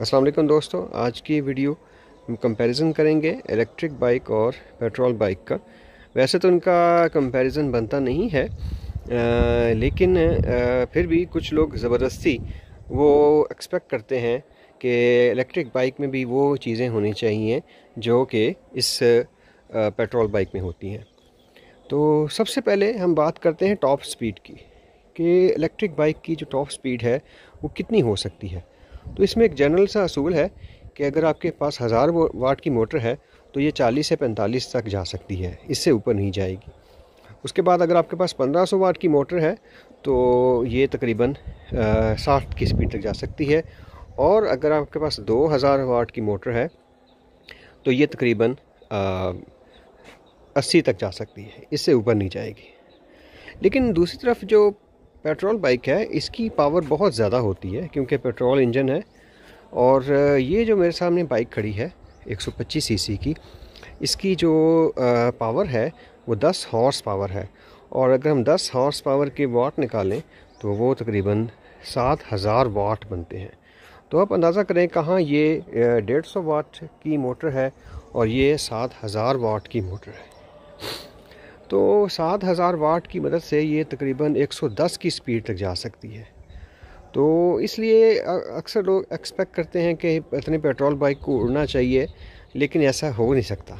अस्सलाम वालेकुम दोस्तों आज की वीडियो हम कंपैरिजन करेंगे इलेक्ट्रिक बाइक और पेट्रोल बाइक का वैसे तो उनका कंपैरिजन बनता नहीं है आ, लेकिन आ, फिर भी कुछ लोग ज़बरदस्ती वो एक्सपेक्ट करते हैं कि इलेक्ट्रिक बाइक में भी वो चीज़ें होनी चाहिए जो कि इस आ, पेट्रोल बाइक में होती हैं तो सबसे पहले हम बात करते हैं टॉप स्पीड की कि इलेक्ट्रिक बाइक की जो टॉप स्पीड है वो कितनी हो सकती है तो इसमें एक जनरल सा असूल है कि अगर आपके पास हज़ार वाट की मोटर है तो ये चालीस से पैंतालीस तक जा सकती है इससे ऊपर नहीं जाएगी उसके बाद अगर आपके पास पंद्रह सौ वाट की मोटर है तो ये तकरीबन साठ की स्पीड तक जा सकती है और अगर आपके पास दो हज़ार वाट की मोटर है तो ये तकरीबन अस्सी तक जा सकती है इससे ऊपर नहीं जाएगी लेकिन दूसरी तरफ जो पेट्रोल बाइक है इसकी पावर बहुत ज़्यादा होती है क्योंकि पेट्रोल इंजन है और ये जो मेरे सामने बाइक खड़ी है 125 सीसी की इसकी जो पावर है वो 10 हॉर्स पावर है और अगर हम 10 हॉर्स पावर के वाट निकालें तो वो तकरीबन सात हज़ार वाट बनते हैं तो आप अंदाज़ा करें कहाँ ये डेढ़ सौ वाट की मोटर है और ये सात हज़ार वाट की मोटर है तो सात हज़ार वाट की मदद से ये तकरीबन 110 की स्पीड तक जा सकती है तो इसलिए अक्सर लोग एक्सपेक्ट करते हैं कि इतने पेट्रोल बाइक को उड़ना चाहिए लेकिन ऐसा हो नहीं सकता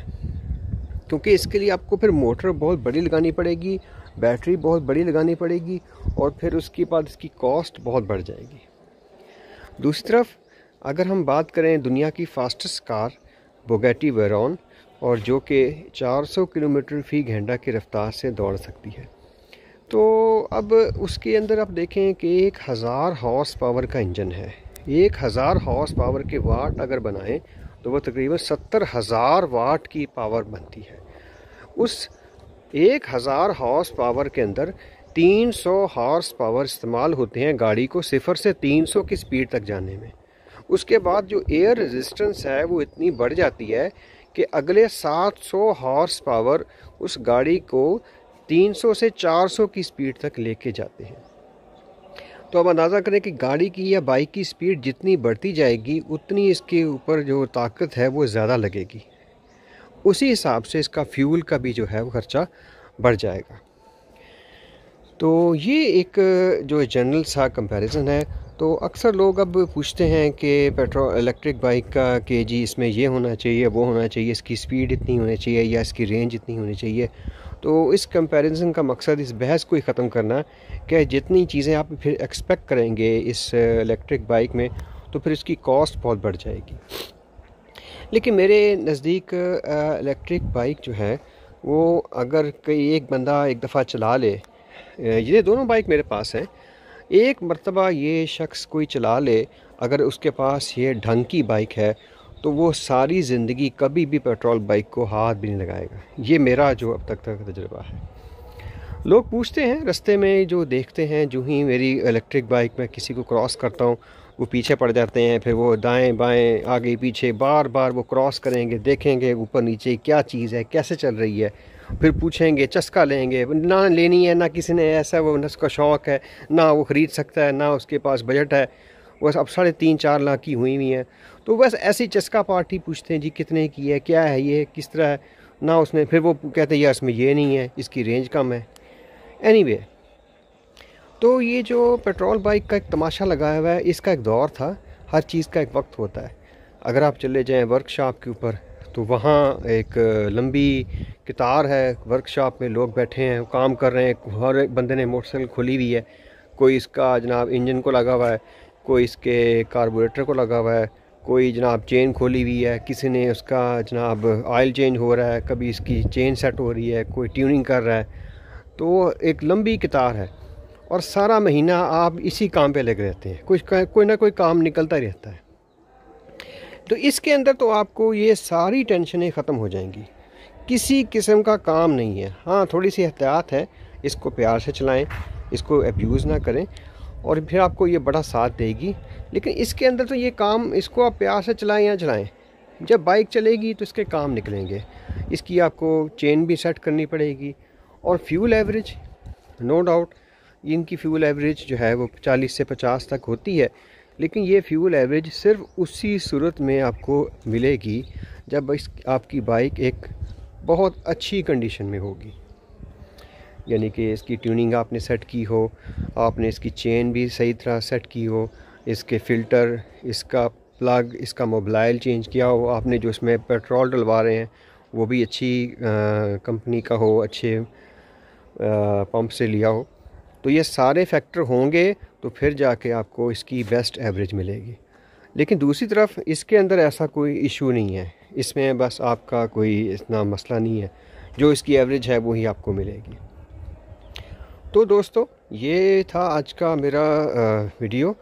क्योंकि इसके लिए आपको फिर मोटर बहुत बड़ी लगानी पड़ेगी बैटरी बहुत बड़ी लगानी पड़ेगी और फिर उसके बाद इसकी कॉस्ट बहुत बढ़ जाएगी दूसरी तरफ अगर हम बात करें दुनिया की फास्टेस्ट कार बोगेटी वेरॉन और जो कि 400 किलोमीटर फ़ी घंटा की रफ़्तार से दौड़ सकती है तो अब उसके अंदर आप देखें कि एक हज़ार हॉर्स पावर का इंजन है एक हज़ार हॉर्स पावर के वाट अगर बनाएं तो वह तकरीबन सत्तर हज़ार वाट की पावर बनती है उस एक हज़ार हॉर्स पावर के अंदर 300 हॉर्स पावर इस्तेमाल होते हैं गाड़ी को सिफ़र से 300 की स्पीड तक जाने में उसके बाद जो एयर रेजिस्टेंस है वो इतनी बढ़ जाती है कि अगले 700 हॉर्स पावर उस गाड़ी को 300 से 400 की स्पीड तक लेके जाते हैं तो अब अंदाज़ा करें कि गाड़ी की या बाइक की स्पीड जितनी बढ़ती जाएगी उतनी इसके ऊपर जो ताकत है वो ज़्यादा लगेगी उसी हिसाब से इसका फ्यूल का भी जो है वो खर्चा बढ़ जाएगा तो ये एक जो जनरल सा कंपैरिजन है तो अक्सर लोग अब पूछते हैं कि पेट्रोल इलेक्ट्रिक बाइक का के जी इसमें ये होना चाहिए वो होना चाहिए इसकी स्पीड इतनी होनी चाहिए या इसकी रेंज इतनी होनी चाहिए तो इस कंपैरिजन का मकसद इस बहस को ही ख़त्म करना कि जितनी चीज़ें आप फिर एक्सपेक्ट करेंगे इस इलेक्ट्रिक बाइक में तो फिर इसकी कॉस्ट बहुत बढ़ जाएगी लेकिन मेरे नज़दीक इलेक्ट्रिक बाइक जो है वो अगर कोई एक बंदा एक दफ़ा चला ले ये दोनों बाइक मेरे पास हैं एक मरतबा ये शख्स कोई चला ले अगर उसके पास ये ढंग की बाइक है तो वो सारी ज़िंदगी कभी भी पेट्रोल बाइक को हाथ भी नहीं लगाएगा ये मेरा जो अब तक का तजर्बा है लोग पूछते हैं रस्ते में जो देखते हैं जो ही मेरी इलेक्ट्रिक बाइक में किसी को क्रॉस करता हूँ वो पीछे पड़ जाते हैं फिर वो दाएं बाएं आगे पीछे बार बार वो क्रॉस करेंगे देखेंगे ऊपर नीचे क्या चीज़ है कैसे चल रही है फिर पूछेंगे चस्का लेंगे ना लेनी है ना किसी ने ऐसा वो ना उसका शौक़ है ना वो ख़रीद सकता है ना उसके पास बजट है बस अब साढ़े तीन चार लाख की हुई हुई हैं तो बस ऐसी चस्का पार्टी पूछते हैं जी कितने की है क्या है ये किस तरह है ना उसने फिर वो कहते हैं यार इसमें ये नहीं है इसकी रेंज कम है एनी anyway, तो ये जो पेट्रोल बाइक का एक तमाशा लगाया हुआ है इसका एक दौर था हर चीज़ का एक वक्त होता है अगर आप चले जाएँ वर्कशॉप के ऊपर तो वहाँ एक लंबी कतार है वर्कशॉप में लोग बैठे हैं काम कर रहे हैं हर एक बंदे ने मोटरसाइकिल खोली हुई है कोई इसका जनाब इंजन को लगा हुआ है कोई इसके कार्बोरेटर को लगा हुआ है कोई जनाब चेन खोली हुई है किसी ने उसका जनाब ऑयल चेंज हो रहा है कभी इसकी चेन सेट हो रही है कोई ट्यूनिंग कर रहा है तो एक लंबी कतार है और सारा महीना आप इसी काम पे लगे रहते हैं कुछ कोई ना कोई काम निकलता रहता है तो इसके अंदर तो आपको ये सारी टेंशनें ख़त्म हो जाएंगी किसी किस्म का काम नहीं है हाँ थोड़ी सी एहतियात है इसको प्यार से चलाएं इसको एब्यूज़ ना करें और फिर आपको ये बड़ा साथ देगी लेकिन इसके अंदर तो ये काम इसको आप प्यार से चलाएं या चलाएं जब बाइक चलेगी तो इसके काम निकलेंगे इसकी आपको चेन भी सेट करनी पड़ेगी और फ्यूल एवरेज नो डाउट इनकी फ्यूल एवरेज जो है वो चालीस से पचास तक होती है लेकिन ये फ्यूल एवरेज सिर्फ उसी सूरत में आपको मिलेगी जब इस आपकी बाइक एक बहुत अच्छी कंडीशन में होगी यानी कि इसकी ट्यूनिंग आपने सेट की हो आपने इसकी चेन भी सही तरह सेट की हो इसके फ़िल्टर इसका प्लग इसका मोबाइल चेंज किया हो आपने जो इसमें पेट्रोल डलवा रहे हैं वो भी अच्छी कंपनी का हो अच्छे पंप से लिया हो तो ये सारे फैक्टर होंगे तो फिर जाके आपको इसकी बेस्ट एवरेज मिलेगी लेकिन दूसरी तरफ इसके अंदर ऐसा कोई इशू नहीं है इसमें बस आपका कोई इतना मसला नहीं है जो इसकी एवरेज है वही आपको मिलेगी तो दोस्तों ये था आज का मेरा वीडियो